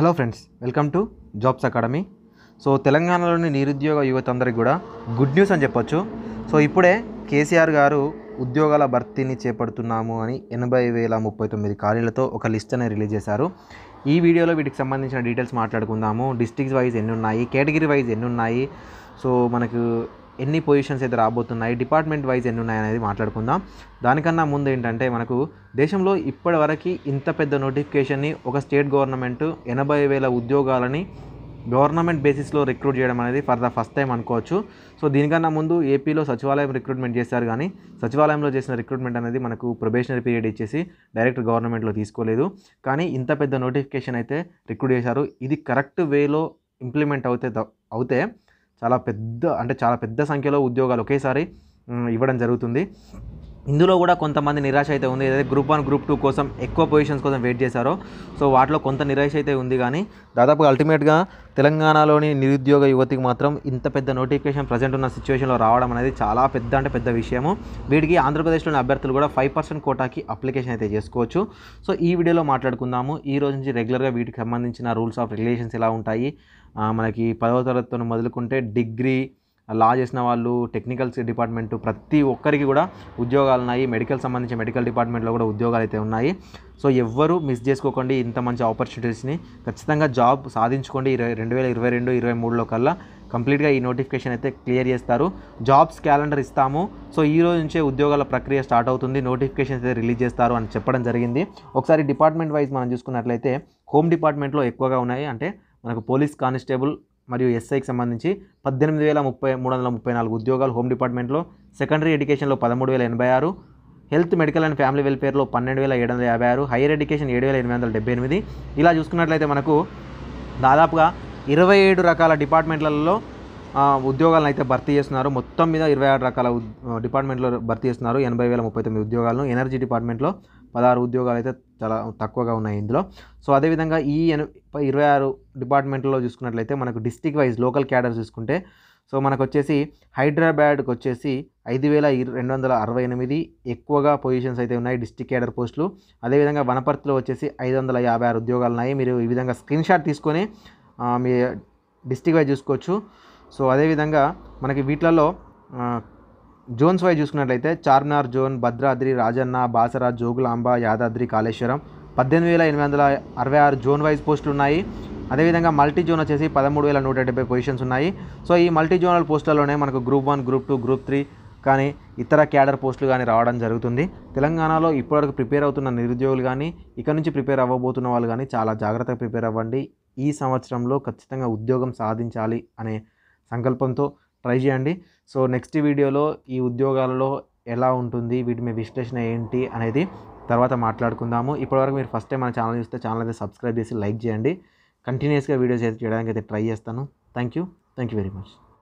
hello friends welcome to jobs academy so తెలంగాణలోని నిరుద్యోగ యువత అందరికి కూడా గుడ్ న్యూస్ అని చెప్పొచ్చు సో ఇప్పుడే కేసీఆర్ గారు ఉద్యోగాల భర్తీని చేపడుతున్నాము అని ఎనభై వేల ముప్పై తొమ్మిది ఖాళీలతో ఒక లిస్ట్ అనేది రిలీజ్ చేశారు ఈ వీడియోలో వీటికి సంబంధించిన డీటెయిల్స్ మాట్లాడుకుందాము డిస్టిక్స్ వైజ్ ఎన్ని ఉన్నాయి కేటగిరీ వైజ్ ఎన్ని ఉన్నాయి సో మనకు ఎన్ని పొజిషన్స్ అయితే రాబోతున్నాయి డిపార్ట్మెంట్ వైజ్ ఎన్ని ఉన్నాయి అనేది మాట్లాడుకుందాం దానికన్నా ముందు ఏంటంటే మనకు దేశంలో ఇప్పటివరకు ఇంత పెద్ద నోటిఫికేషన్ని ఒక స్టేట్ గవర్నమెంట్ ఎనభై వేల ఉద్యోగాలని గవర్నమెంట్ బేసిస్లో రిక్రూట్ చేయడం అనేది ఫర్ ద ఫస్ట్ టైం అనుకోవచ్చు సో దీనికన్నా ముందు ఏపీలో సచివాలయం రిక్రూట్మెంట్ చేశారు కానీ సచివాలయంలో చేసిన రిక్రూట్మెంట్ అనేది మనకు ప్రొబేషనరీ పీరియడ్ ఇచ్చేసి డైరెక్ట్ గవర్నమెంట్లో తీసుకోలేదు కానీ ఇంత పెద్ద నోటిఫికేషన్ అయితే రిక్రూట్ చేశారు ఇది కరెక్ట్ వేలో ఇంప్లిమెంట్ అవుతే అవుతే చాలా పెద్ద అంటే చాలా పెద్ద సంఖ్యలో ఉద్యోగాలు ఒకేసారి ఇవ్వడం జరుగుతుంది ఇందులో కూడా కొంతమంది నిరాశ అయితే ఉంది ఏదైతే గ్రూప్ వన్ గ్రూప్ టూ కోసం ఎక్కువ పొజిషన్స్ కోసం వెయిట్ చేశారో సో వాటిలో కొంత నిరాశ అయితే ఉంది కానీ దాదాపుగా అల్టిమేట్గా తెలంగాణలోని నిరుద్యోగ యువతికి మాత్రం ఇంత పెద్ద నోటిఫికేషన్ ప్రజెంట్ ఉన్న సిచ్యువేషన్లో రావడం అనేది చాలా పెద్ద అంటే పెద్ద విషయము వీటికి ఆంధ్రప్రదేశ్లోని అభ్యర్థులు కూడా ఫైవ్ పర్సెంట్ కోటాకి అప్లికేషన్ అయితే చేసుకోవచ్చు సో ఈ వీడియోలో మాట్లాడుకుందాము ఈ రోజు నుంచి రెగ్యులర్గా వీటికి సంబంధించిన రూల్స్ ఆఫ్ రిలేషన్స్ ఎలా ఉంటాయి మనకి పదవ తరగతితో మొదలుకుంటే డిగ్రీ లా చేసిన వాళ్ళు టెక్నికల్స్ డిపార్ట్మెంట్ ప్రతి ఒక్కరికి కూడా ఉద్యోగాలు ఉన్నాయి మెడికల్ సంబంధించి మెడికల్ డిపార్ట్మెంట్లో కూడా ఉద్యోగాలు అయితే ఉన్నాయి సో ఎవ్వరూ మిస్ చేసుకోకండి ఇంత మంచి ఆపర్చునిటీస్ని ఖచ్చితంగా జాబ్ సాధించుకోండి రెండు వేల ఇరవై రెండు ఇరవై మూడులో కల్లా కంప్లీట్గా ఈ నోటిఫికేషన్ అయితే క్లియర్ చేస్తారు జాబ్స్ క్యాలెండర్ ఇస్తాము సో ఈ రోజు నుంచే ఉద్యోగాల ప్రక్రియ స్టార్ట్ అవుతుంది నోటిఫికేషన్స్ అయితే రిలీజ్ చేస్తారు అని చెప్పడం జరిగింది ఒకసారి డిపార్ట్మెంట్ వైజ్ మనం చూసుకున్నట్లయితే హోమ్ డిపార్ట్మెంట్లో ఎక్కువగా ఉన్నాయి అంటే మనకు పోలీస్ కానిస్టేబుల్ మరియు ఎస్ఐకి సంబంధించి పద్దెనిమిది వేల ముప్పై మూడు వందల ముప్పై నాలుగు ఉద్యోగాలు హోమ్ డిపార్ట్మెంట్లో సెకండరీ ఎడ్యుకేషన్లో పదమూడు వేల ఎనభై ఆరు హెల్త్ మెడికల్ అండ్ ఫ్యామిలీ వెల్ఫేర్లో పన్నెండు వేల ఏడు వందల యాభై ఆరు హైయర్ ఎడ్యుకేషన్ ఏడు వేల ఎనిమిది వందల డెబ్బై ఎనిమిది ఇలా చూసుకున్నట్లయితే మనకు దాదాపుగా ఇరవై ఏడు రకాల డిపార్ట్మెంట్లలో ఉద్యోగాలను అయితే భర్తీ చేస్తున్నారు మొత్తం మీద ఇరవై ఆరు రకాల డిపార్ట్మెంట్లో భర్తీ చేస్తున్నారు ఎనభై వేల ముప్పై తొమ్మిది ఉద్యోగాలను ఎనర్జీ డిపార్ట్మెంట్లో పదహారు ఉద్యోగాలు అయితే చాలా తక్కువగా ఉన్నాయి ఇందులో సో అదేవిధంగా ఈ ఇరవై ఆరు డిపార్ట్మెంట్లో చూసుకున్నట్లయితే మనకు డిస్టిక్ వైజ్ లోకల్ క్యాడర్ చూసుకుంటే సో మనకు వచ్చేసి హైదరాబాద్కి వచ్చేసి ఐదు వేల రెండు వందల అరవై ఎనిమిది ఎక్కువగా పొజిషన్స్ అయితే ఉన్నాయి డిస్టిక్ క్యాడర్ పోస్టులు అదేవిధంగా వనపర్తిలో వచ్చేసి ఐదు వందల యాభై ఆరు ఉద్యోగాలు ఉన్నాయి మీరు ఈ విధంగా స్క్రీన్ షాట్ తీసుకొని మీ డిస్టిక్ వైజ్ చూసుకోవచ్చు సో అదేవిధంగా మనకి వీటిలలో జోన్స్ వైజ్ చూసుకున్నట్లయితే చార్మినార్ జోన్ భద్రాద్రి రాజన్న బాసర జోగులాంబ యాదాద్రి కాళేశ్వరం పద్దెనిమిది వేల ఎనిమిది వందల అరవై ఆరు జోన్ వైజ్ పోస్టులు ఉన్నాయి అదేవిధంగా మల్టీ జోన్ వచ్చేసి పదమూడు వేల నూట డెబ్బై పొజిషన్స్ ఉన్నాయి సో ఈ మల్టీ జోనల్ పోస్టులలోనే మనకు group one group two group three కానీ ఇతర క్యాడర్ పోస్టులు కానీ రావడం జరుగుతుంది తెలంగాణలో ఇప్పటివరకు ప్రిపేర్ అవుతున్న నిరుద్యోగులు కానీ ఇక్కడ నుంచి ప్రిపేర్ అవ్వబోతున్న వాళ్ళు కానీ చాలా జాగ్రత్తగా ప్రిపేర్ అవ్వండి ఈ సంవత్సరంలో ఖచ్చితంగా ఉద్యోగం సాధించాలి అనే సంకల్పంతో ట్రై చేయండి సో నెక్స్ట్ వీడియోలో ఈ ఉద్యోగాలలో ఎలా ఉంటుంది వీటి మీ విశ్లేషణ ఏంటి అనేది తర్వాత మాట్లాడుకుందాము ఇప్పటివరకు మీరు ఫస్ట్ టైం మన ఛానల్ చూస్తే ఛానల్ అయితే సబ్స్క్రైబ్ చేసి లైక్ చేయండి కంటిన్యూస్గా వీడియోస్ అయితే చేయడానికి అయితే ట్రై చేస్తాను thank you thank you very much